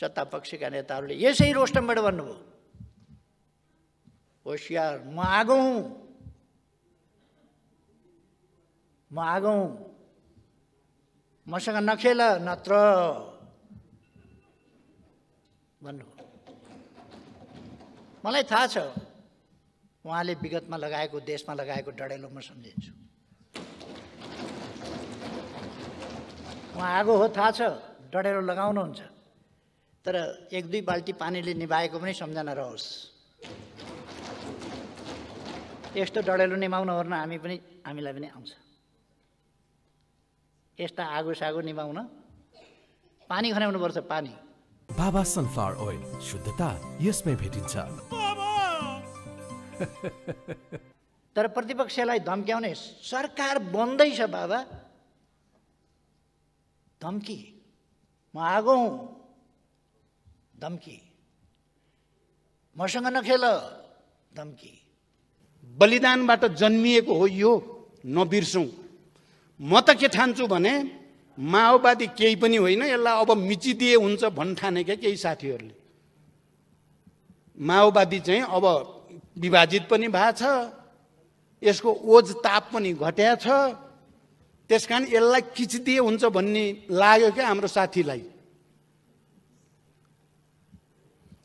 सत्तापक्षका नेताहरूले यसै रोस्टमबाट भन्नुभयो होसियार म आगौँ म आगौँ मसँग नखेल नत्र भन्नु मलाई थाहा छ उहाँले विगतमा लगाएको देशमा लगाएको डडेलो म सम्झिन्छु उहाँ आगो हो थाहा छ डडेलो लगाउनुहुन्छ तर एक दुई बाल्टी पानीले निभाएको पनि सम्झना रहोस् यस्तो डढेलो निभाउन ओर्न हामी पनि हामीलाई पनि आउँछ यस्ता आगो सागो निभाउन पानी पर्छ पानी बाबा सनफ्लावर ओइल शुद्धता यसमै भेटिन्छ तर प्रतिपक्षलाई धम्क्याउने सरकार बन्दैछ बाबा धम्की म आगो हुँ धम्की मसँग नखेल धम्की बलिदानबाट जन्मिएको हो यो नबिर्सौँ म त के ठान्छु भने माओवादी केही पनि होइन यसलाई अब मिचिदिए हुन्छ भन् ठाने क्या केही साथीहरूले माओवादी चाहिँ अब विभाजित पनि भएको छ यसको ओज ताप पनि घट्या छ त्यस कारण यसलाई किचिदिए हुन्छ भन्ने लाग्यो क्या हाम्रो साथीलाई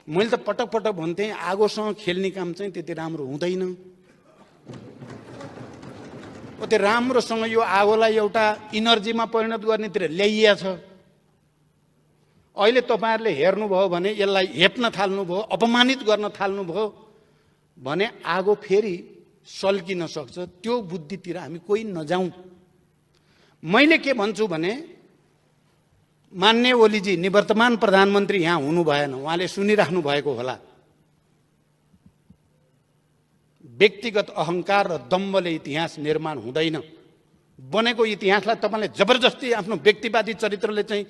मैले त पटक पटक भन्थेँ आगोसँग खेल्ने काम चाहिँ त्यति राम्रो हुँदैन हो त्यो राम्रोसँग यो आगोलाई एउटा इनर्जीमा परिणत गर्नेतिर ल्याइया छ अहिले तपाईँहरूले हेर्नुभयो भने यसलाई हेप्न थाल्नुभयो अपमानित गर्न थाल्नुभयो भने आगो फेरि सल्किन सक्छ त्यो बुद्धितिर हामी कोही नजाउँ मैले के भन्छु भने मान्य ओलीजी निवर्तमान प्रधानमन्त्री यहाँ हुनु भएन उहाँले सुनिराख्नु भएको होला व्यक्तिगत अहङ्कार र दम्बले इतिहास निर्माण हुँदैन बनेको इतिहासलाई तपाईँले जबरजस्ती आफ्नो व्यक्तिवादी चरित्रले चाहिँ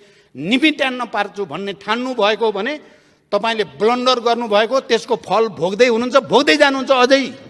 निमिट्यान्न पार्छु भन्ने ठान्नु भएको भने तपाईँले ब्लन्डर गर्नुभएको त्यसको फल भोग्दै हुनुहुन्छ भोग्दै जानुहुन्छ अझै